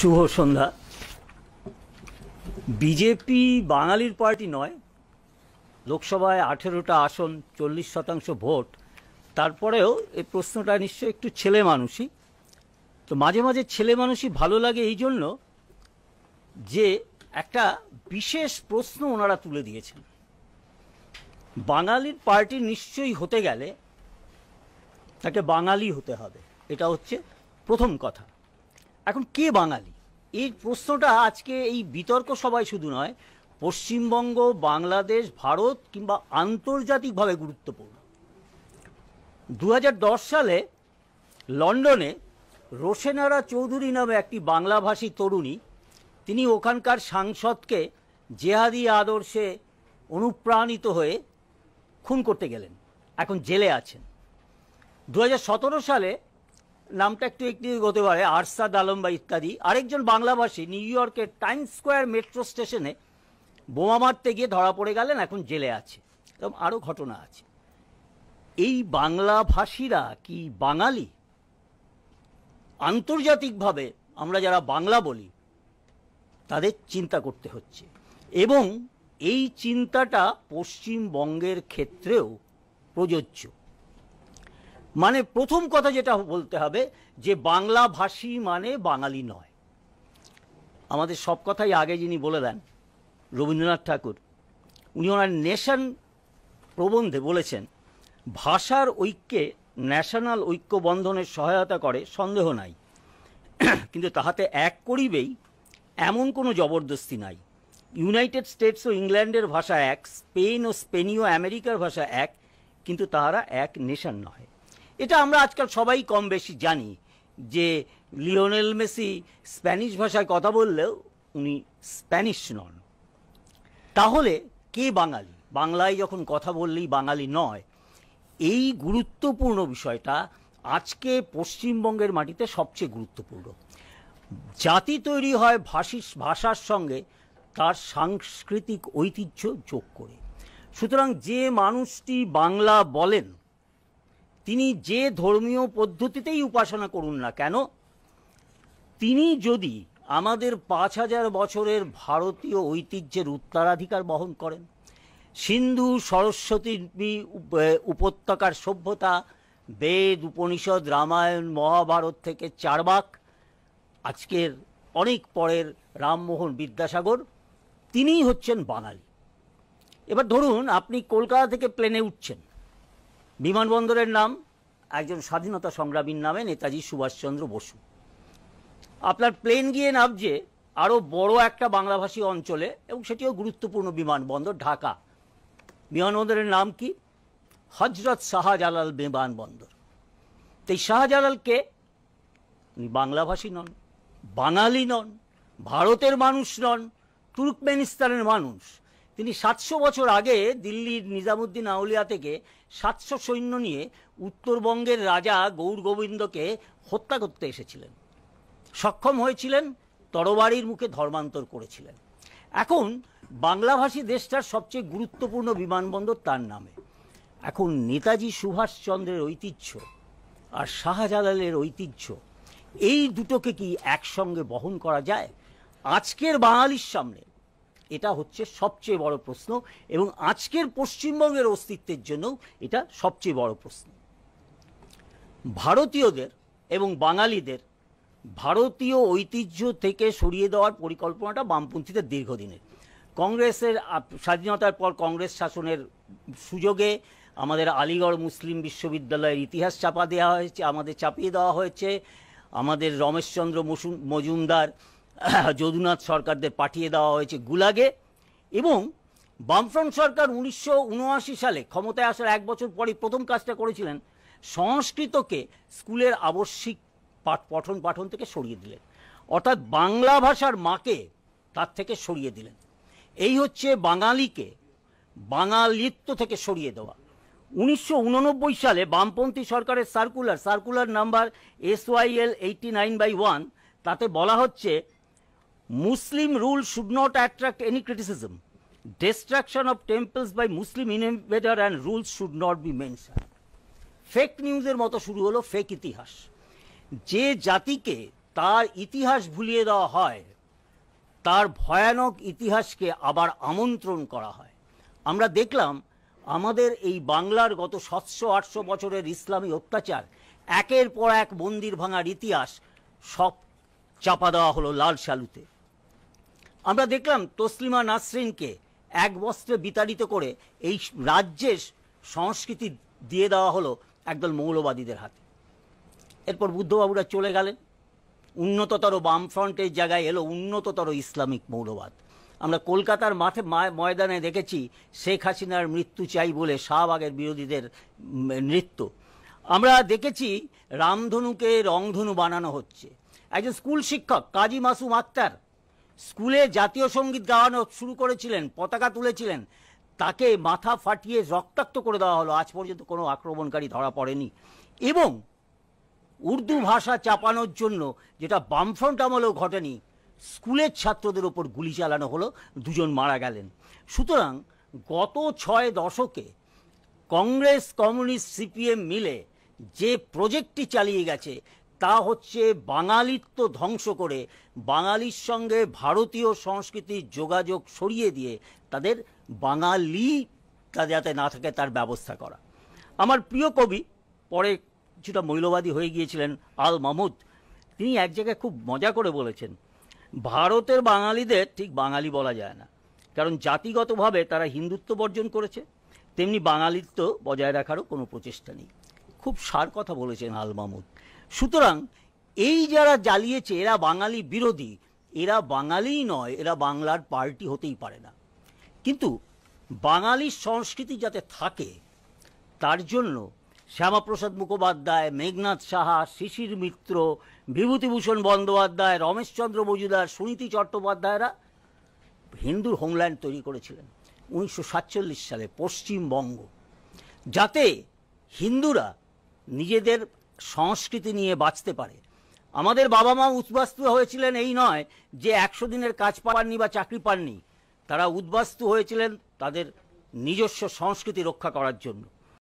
শুভ সন্ধ্যা BJP বাঙালির party নয় লোকসভায় আঠেরোটা আসন চল্লিশ শতাংশ ভোট তারপরেও এই প্রশ্নটা নিশ্চয় একটু ছেলে মানুষই তো মাঝে মাঝে ছেলে মানুষই ভালো লাগে এই জন্য যে একটা বিশেষ প্রশ্ন ওনারা তুলে দিয়েছেন বাঙালির পার্টি নিশ্চয়ই হতে গেলে তাকে বাঙালি হতে হবে এটা হচ্ছে প্রথম কথা এখন কে বাঙালি এই প্রশ্নটা আজকে এই বিতর্ক সবাই শুধু নয় পশ্চিমবঙ্গ বাংলাদেশ ভারত কিংবা আন্তর্জাতিকভাবে গুরুত্বপূর্ণ দু সালে লন্ডনে রোশেনারা চৌধুরী নামে একটি বাংলাভাষী তরুণী তিনি ওখানকার সাংসদকে জেহাদি আদর্শে অনুপ্রাণিত হয়ে খুন করতে গেলেন এখন জেলে আছেন দু সালে নামটা একটু একটু হতে পারে আরসাদ আলম বা ইত্যাদি আরেকজন বাংলাভাষী নিউ ইয়র্কের টাইম স্কোয়ার মেট্রো স্টেশনে বোমা মারতে গিয়ে ধরা পড়ে গেলেন এখন জেলে আছে এরকম আরও ঘটনা আছে এই বাংলাভাষীরা কি বাঙালি আন্তর্জাতিকভাবে আমরা যারা বাংলা বলি তাদের চিন্তা করতে হচ্ছে এবং এই চিন্তাটা পশ্চিমবঙ্গের ক্ষেত্রেও প্রযোজ্য মানে প্রথম কথা যেটা বলতে হবে যে বাংলা ভাষী মানে বাঙালি নয় আমাদের সব কথাই আগে যিনি বলে দেন রবীন্দ্রনাথ ঠাকুর উনি ওনার নেশন প্রবন্ধে বলেছেন ভাষার ঐক্যে ন্যাশনাল ঐক্য সহায়তা করে সন্দেহ নাই কিন্তু তাহাতে এক করিবেই এমন কোনো জবরদস্তি নাই ইউনাইটেড স্টেটস ও ইংল্যান্ডের ভাষা এক স্পেন ও স্পেনীয় আমেরিকার ভাষা এক কিন্তু তাহারা এক নেশন নয় এটা আমরা আজকাল সবাই কম বেশি জানি যে লিওনেল মেসি স্প্যানিশ ভাষায় কথা বললেও উনি স্প্যানিশ নন তাহলে কে বাঙালি বাংলায় যখন কথা বললেই বাঙালি নয় এই গুরুত্বপূর্ণ বিষয়টা আজকে পশ্চিমবঙ্গের মাটিতে সবচেয়ে গুরুত্বপূর্ণ জাতি তৈরি হয় ভাষী ভাষার সঙ্গে তার সাংস্কৃতিক ঐতিহ্য যোগ করে সুতরাং যে মানুষটি বাংলা বলেন তিনি যে ধর্মীয় পদ্ধতিতেই উপাসনা করুন না কেন তিনি যদি আমাদের পাঁচ হাজার বছরের ভারতীয় ঐতিহ্যের উত্তরাধিকার বহন করেন সিন্ধু সরস্বতী উপত্যকার সভ্যতা বেদ উপনিষদ রামায়ণ মহাভারত থেকে চারবাক আজকের অনেক পরের রামমোহন বিদ্যাসাগর তিনিই হচ্ছেন বাঙালি এবার ধরুন আপনি কলকাতা থেকে প্লেনে উঠছেন বিমানবন্দরের নাম একজন স্বাধীনতা সংগ্রামীর নামে নেতাজি সুভাষচন্দ্র বসু আপনার প্লেন গিয়ে নামছে আরও বড় একটা বাংলাভাষী অঞ্চলে এবং সেটিও গুরুত্বপূর্ণ বিমানবন্দর ঢাকা বিমানবন্দরের নাম কি হজরত শাহজালাল বিমানবন্দর তাই শাহজালালকে উনি বাংলাভাষী নন বাঙালি নন ভারতের মানুষ নন তুর্কমেনিস্তানের মানুষ তিনি সাতশো বছর আগে দিল্লির নিজামুদ্দিন আউলিয়া থেকে সাতশো সৈন্য নিয়ে উত্তরবঙ্গের রাজা গৌর গোবিন্দকে হত্যা করতে এসেছিলেন সক্ষম হয়েছিলেন তরবারির মুখে ধর্মান্তর করেছিলেন এখন বাংলাভাষী দেশটার সবচেয়ে গুরুত্বপূর্ণ বিমানবন্দর তার নামে এখন নেতাজি সুভাষচন্দ্রের ঐতিহ্য আর শাহজালালের ঐতিহ্য এই দুটোকে কি একসঙ্গে বহন করা যায় আজকের বাঙালির সামনে এটা হচ্ছে সবচেয়ে বড় প্রশ্ন এবং আজকের পশ্চিমবঙ্গের অস্তিত্বের জন্য এটা সবচেয়ে বড় প্রশ্ন ভারতীয়দের এবং বাঙালিদের ভারতীয় ঐতিহ্য থেকে সরিয়ে দেওয়ার পরিকল্পনাটা বামপন্থীদের দীর্ঘদিনের কংগ্রেসের স্বাধীনতার পর কংগ্রেস শাসনের সুযোগে আমাদের আলিগড় মুসলিম বিশ্ববিদ্যালয়ের ইতিহাস চাপা দেওয়া হয়েছে আমাদের চাপিয়ে দেওয়া হয়েছে আমাদের রমেশচন্দ্র মজুমদার যদুনাথ সরকারদের পাঠিয়ে দেওয়া হয়েছে গুলাগে এবং বামফ্রন্ট সরকার উনিশশো সালে ক্ষমতায় আসার এক বছর পরে প্রথম কাজটা করেছিলেন সংস্কৃতকে স্কুলের আবশ্যিক পাঠ পঠন পাঠন থেকে সরিয়ে দিলেন অর্থাৎ বাংলা ভাষার মাকে তার থেকে সরিয়ে দিলেন এই হচ্ছে বাঙালিকে বাঙালিত্ব থেকে সরিয়ে দেওয়া উনিশশো সালে বামপন্থী সরকারের circular circular number S Y L eighty nine by one তাতে বলা হচ্ছে Muslim rule should not attract any criticism destruction of temples by Muslim invader and rules should not be mention fake নিউজের মতো শুরু হলো ফেক ইতিহাস যে জাতিকে তার ইতিহাস ভুলিয়ে দেওয়া হয় তার ভয়ানক ইতিহাসকে আবার আমন্ত্রণ করা হয় আমরা দেখলাম আমাদের এই বাংলার গত সাতশো আটশো বছরের ইসলামী অত্যাচার একের পর এক মন্দির ভাঙার ইতিহাস সব চাপা দেওয়া হলো লাল শালুতে আমরা দেখলাম তসলিমা নাসরিনকে এক বস্ত্রে বিতাড়িত করে এই রাজ্যের সংস্কৃতি দিয়ে দেওয়া হলো একদল মৌলবাদীদের হাতে এরপর বুদ্ধবাবুরা চলে গেলেন উন্নততর বামফ্রন্টের জায়গায় এলো উন্নততর ইসলামিক মৌলবাদ আমরা কলকাতার মাঠে ময়দানে দেখেছি শেখ হাসিনার মৃত্যু চাই বলে শাহবাগের বিরোধীদের নৃত্য আমরা দেখেছি রামধনুকে রংধনু বানানো হচ্ছে একজন স্কুল শিক্ষক কাজী মাসুম আক্তার স্কুলে জাতীয় সঙ্গীত গাওয়ানো শুরু করেছিলেন পতাকা তুলেছিলেন তাকে মাথা ফাটিয়ে রক্তাক্ত করে দেওয়া হলো আজ পর্যন্ত কোনো আক্রমণকারী ধরা পড়েনি এবং উর্দু ভাষা চাপানোর জন্য যেটা বামফ্রন্ট আমলেও ঘটেনি স্কুলের ছাত্রদের ওপর গুলি চালানো হলো দুজন মারা গেলেন সুতরাং গত ছয় দশকে কংগ্রেস কমিউনিস্ট সিপিএম মিলে যে প্রজেক্টটি চালিয়ে গেছে তা হচ্ছে বাঙালিত্ব ধ্বংস করে বাঙালির সঙ্গে ভারতীয় সংস্কৃতির যোগাযোগ সরিয়ে দিয়ে তাদের বাঙালি তা যাতে না থাকে তার ব্যবস্থা করা আমার প্রিয় কবি পরে কিছুটা মৌলবাদী হয়ে গিয়েছিলেন আল মাহমুদ তিনি এক জায়গায় খুব মজা করে বলেছেন ভারতের বাঙালিদের ঠিক বাঙালি বলা যায় না কারণ জাতিগতভাবে তারা হিন্দুত্ব বর্জন করেছে তেমনি বাঙালিত্ব বজায় রাখারও কোনো প্রচেষ্টা নেই খুব সার কথা বলেছেন আল মাহমুদ সুতরাং এই যারা জ্বালিয়েছে এরা বাঙালি বিরোধী এরা বাঙালিই নয় এরা বাংলার পার্টি হতেই পারে না কিন্তু বাঙালির সংস্কৃতি যাতে থাকে তার জন্য শ্যামাপ্রসাদ মুখোপাধ্যায় মেঘনাথ সাহা শিশির মিত্র বিভূতিভূষণ বন্দ্যোপাধ্যায় রমেশচন্দ্র মজুদার সুনীতি চট্টোপাধ্যায়রা হিন্দুর হোমল্যান্ড তৈরি করেছিলেন উনিশশো সালে পশ্চিমবঙ্গ যাতে হিন্দুরা নিজেদের সংস্কৃতি নিয়ে বাঁচতে পারে আমাদের বাবা মা উদ্বাস্তু হয়েছিলেন এই নয় যে একশো দিনের কাজ পাননি বা চাকরি পাননি তারা উদ্বাস্তু হয়েছিলেন তাদের নিজস্ব সংস্কৃতি রক্ষা করার জন্য